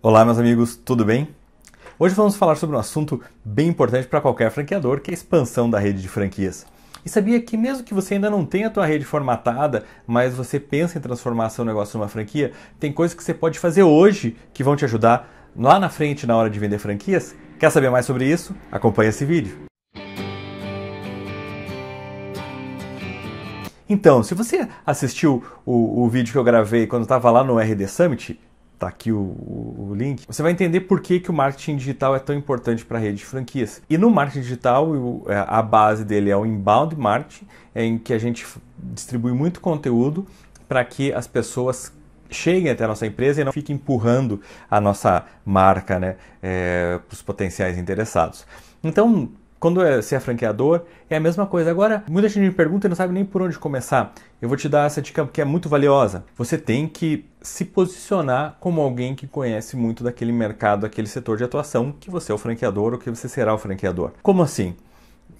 Olá, meus amigos, tudo bem? Hoje vamos falar sobre um assunto bem importante para qualquer franqueador, que é a expansão da rede de franquias. E sabia que mesmo que você ainda não tenha a tua rede formatada, mas você pensa em transformar seu negócio numa franquia, tem coisas que você pode fazer hoje que vão te ajudar lá na frente na hora de vender franquias? Quer saber mais sobre isso? Acompanhe esse vídeo. Então, se você assistiu o, o vídeo que eu gravei quando estava lá no RD Summit, tá aqui o, o, o, link, você vai entender por que, que o marketing digital é tão importante para a rede de franquias. E no marketing digital, o, é, a base dele é o inbound marketing, é em que a gente distribui muito conteúdo para que as pessoas cheguem até a nossa empresa e não fiquem empurrando a nossa marca né, é, para os potenciais interessados. Então, quando você é franqueador, é a mesma coisa. Agora, muita gente me pergunta e não sabe nem por onde começar. Eu vou te dar essa dica que é muito valiosa. Você tem que se posicionar como alguém que conhece muito daquele mercado, daquele setor de atuação que você é o franqueador ou que você será o franqueador. Como assim?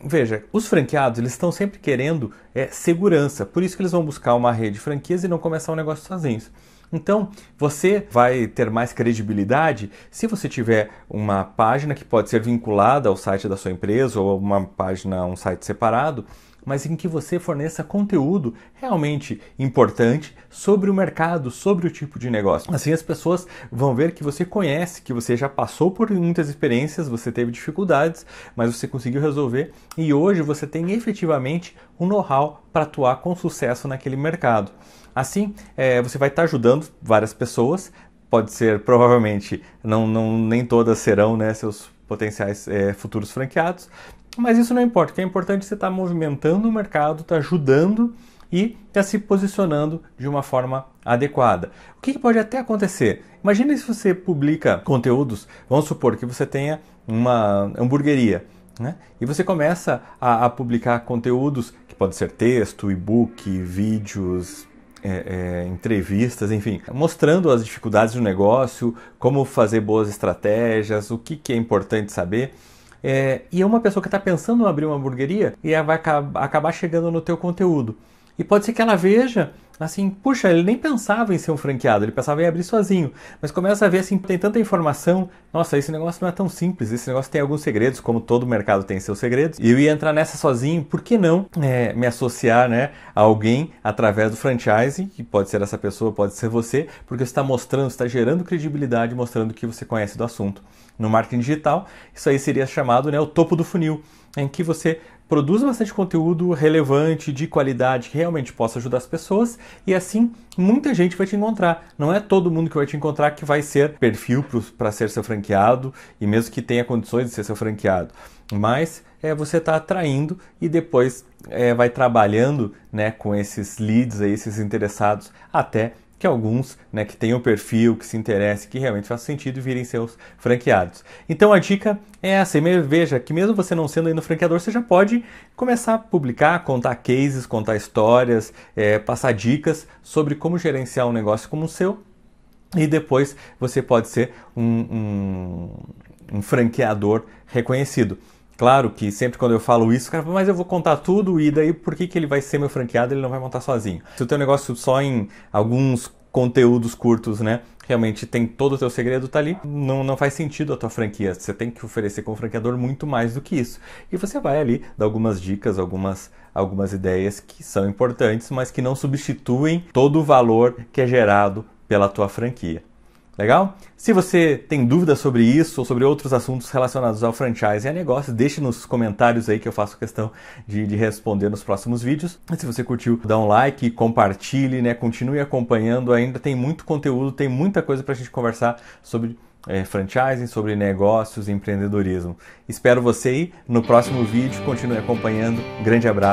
Veja, os franqueados eles estão sempre querendo é, segurança, por isso que eles vão buscar uma rede de franquias e não começar um negócio sozinhos. Então, você vai ter mais credibilidade se você tiver uma página que pode ser vinculada ao site da sua empresa ou uma página, um site separado, mas em que você forneça conteúdo realmente importante sobre o mercado, sobre o tipo de negócio. Assim as pessoas vão ver que você conhece, que você já passou por muitas experiências, você teve dificuldades, mas você conseguiu resolver e hoje você tem efetivamente um know-how para atuar com sucesso naquele mercado. Assim, é, você vai estar tá ajudando várias pessoas, pode ser provavelmente não, não nem todas serão né, seus potenciais é, futuros franqueados, mas isso não importa, o que é importante é você estar tá movimentando o mercado, está ajudando e está se posicionando de uma forma adequada. O que, que pode até acontecer? Imagina se você publica conteúdos, vamos supor que você tenha uma hamburgueria. Né? E você começa a, a, publicar conteúdos que podem ser texto, e-book, vídeos, é, é, entrevistas, enfim, mostrando as dificuldades do negócio, como fazer boas estratégias, o que, que é importante saber. É, e é uma pessoa que está pensando em abrir uma hamburgueria e vai acabar chegando no teu conteúdo. E pode ser que ela veja assim, puxa, ele nem pensava em ser um franqueado, ele pensava em abrir sozinho. Mas começa a ver assim, tem tanta informação, nossa, esse negócio não é tão simples, esse negócio tem alguns segredos, como todo mercado tem seus segredos. E eu ia entrar nessa sozinho, por que não é, me associar né, a alguém através do franchising, que pode ser essa pessoa, pode ser você, porque você está mostrando, está gerando credibilidade, mostrando que você conhece do assunto. No marketing digital, isso aí seria chamado né, o topo do funil, em que você produz bastante conteúdo relevante, de qualidade, que realmente possa ajudar as pessoas e assim muita gente vai te encontrar. Não é todo mundo que vai te encontrar que vai ser perfil para ser seu franqueado e mesmo que tenha condições de ser seu franqueado, mas é, você está atraindo e depois é, vai trabalhando né, com esses leads, aí, esses interessados, até que alguns né, que tenham perfil, que se interessem, que realmente faça sentido virem seus franqueados. Então a dica é essa, e veja que mesmo você não sendo ainda franqueador, você já pode começar a publicar, contar cases, contar histórias, é, passar dicas sobre como gerenciar um negócio como o seu, e depois você pode ser um, um, um franqueador reconhecido. Claro que sempre quando eu falo isso, o cara fala, mas eu vou contar tudo e daí por que, que ele vai ser meu franqueado ele não vai montar sozinho? Se o teu negócio só em alguns conteúdos curtos, né? Realmente tem todo o teu segredo tá ali, não, não faz sentido a tua franquia. Você tem que oferecer como franqueador muito mais do que isso. E você vai ali dar algumas dicas, algumas, algumas ideias que são importantes, mas que não substituem todo o valor que é gerado pela tua franquia. Legal? Se você tem dúvidas sobre isso ou sobre outros assuntos relacionados ao franchise e a negócios, deixe nos comentários aí que eu faço questão de, de responder nos próximos vídeos. E se você curtiu, dá um like, compartilhe, né? Continue acompanhando, ainda tem muito conteúdo, tem muita coisa para a gente conversar sobre é, franchising, sobre negócios e empreendedorismo. Espero você aí no próximo vídeo, continue acompanhando. Grande abraço.